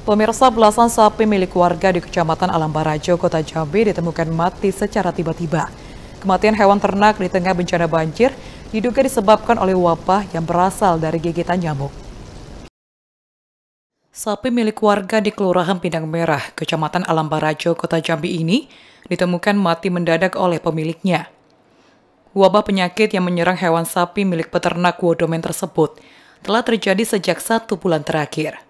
Pemirsa belasan sapi milik warga di Kecamatan Alam Barajo, Kota Jambi ditemukan mati secara tiba-tiba. Kematian hewan ternak di tengah bencana banjir diduga disebabkan oleh wabah yang berasal dari gigitan nyamuk. Sapi milik warga di Kelurahan Pindang Merah, Kecamatan Alam Barajo, Kota Jambi ini ditemukan mati mendadak oleh pemiliknya. Wabah penyakit yang menyerang hewan sapi milik peternak Wodomen tersebut telah terjadi sejak satu bulan terakhir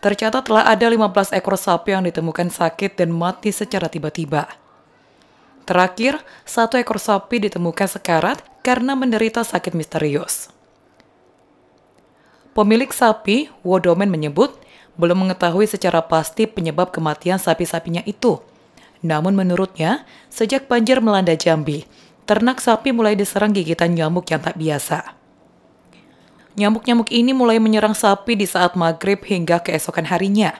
tercatat telah ada 15 ekor sapi yang ditemukan sakit dan mati secara tiba-tiba. Terakhir, satu ekor sapi ditemukan sekarat karena menderita sakit misterius. Pemilik sapi, Wodomen menyebut, belum mengetahui secara pasti penyebab kematian sapi-sapinya itu. Namun menurutnya, sejak banjir melanda Jambi, ternak sapi mulai diserang gigitan nyamuk yang tak biasa. Nyamuk-nyamuk ini mulai menyerang sapi di saat maghrib hingga keesokan harinya.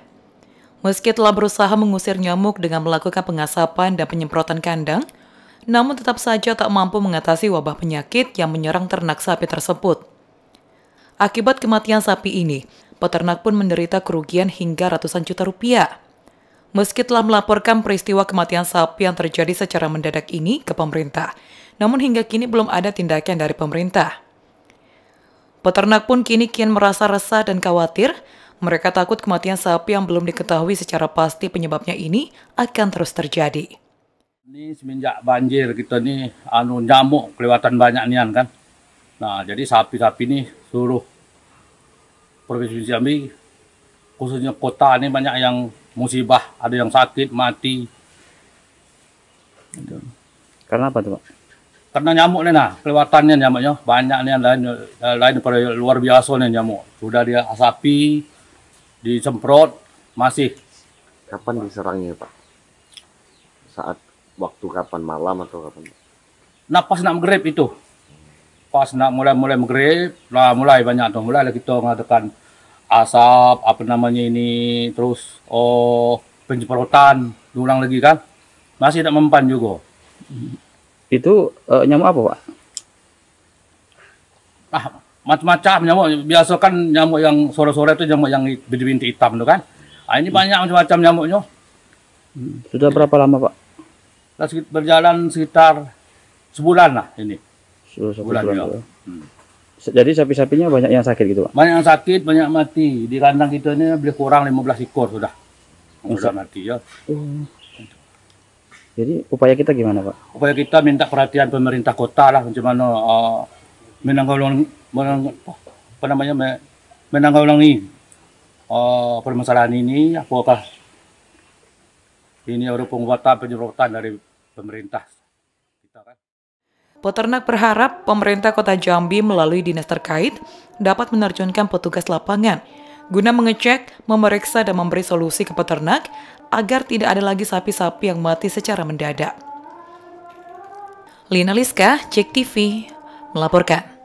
Meski telah berusaha mengusir nyamuk dengan melakukan pengasapan dan penyemprotan kandang, namun tetap saja tak mampu mengatasi wabah penyakit yang menyerang ternak sapi tersebut. Akibat kematian sapi ini, peternak pun menderita kerugian hingga ratusan juta rupiah. Meski telah melaporkan peristiwa kematian sapi yang terjadi secara mendadak ini ke pemerintah, namun hingga kini belum ada tindakan dari pemerintah. Peternak pun kini kian merasa resah dan khawatir. Mereka takut kematian sapi yang belum diketahui secara pasti penyebabnya ini akan terus terjadi. Ini semenjak banjir kita nih anu nyamuk kelewatan banyak nian kan. Nah, jadi sapi-sapi ini suruh Provinsi Jambi khususnya kota ini banyak yang musibah, ada yang sakit, mati. Karena apa tuh, Pak? Karena nyamuk nih nah, kelewatannya nyamuknya banyak nih yang lain lain daripada luar biasa nih nyamuk. Sudah dia asapi, disemprot, masih. Kapan diserangnya Pak? Saat waktu kapan malam atau kapan? Nah pas nak maghrib itu, pas nak mulai mulai maghrib, lah mulai banyak tuh, mulai kita mengadakan asap apa namanya ini terus oh penyemprotan diulang lagi kan masih tidak mempan juga itu uh, nyamuk apa, Pak? Ah, macam-macam nyamuk. Biasa kan nyamuk yang sore-sore itu nyamuk yang bintik-bintik hitam tuh kan. Ah, ini hmm. banyak macam-macam nyamuknya. Sudah berapa lama, Pak? Berjalan sekitar sebulan lah ini. Sebulan, sebulan ya. Hmm. Jadi sapi-sapinya banyak yang sakit gitu, Pak? Banyak yang sakit, banyak mati. Di kandang kita ini lebih kurang 15 ekor sudah. Sudah mati ya. Oh. Jadi upaya kita gimana Pak? Upaya kita minta perhatian pemerintah kota lah bagaimana uh, eh, menanggulangi menang, apa namanya menanggulangi uh, permasalahan ini apakah ini ada penguatan penyemprotan dari pemerintah kan. Peternak berharap pemerintah Kota Jambi melalui dinas terkait dapat menerjunkan petugas lapangan guna mengecek, memeriksa, dan memberi solusi ke peternak agar tidak ada lagi sapi-sapi yang mati secara mendadak. Lina Liska, Cek TV, melaporkan.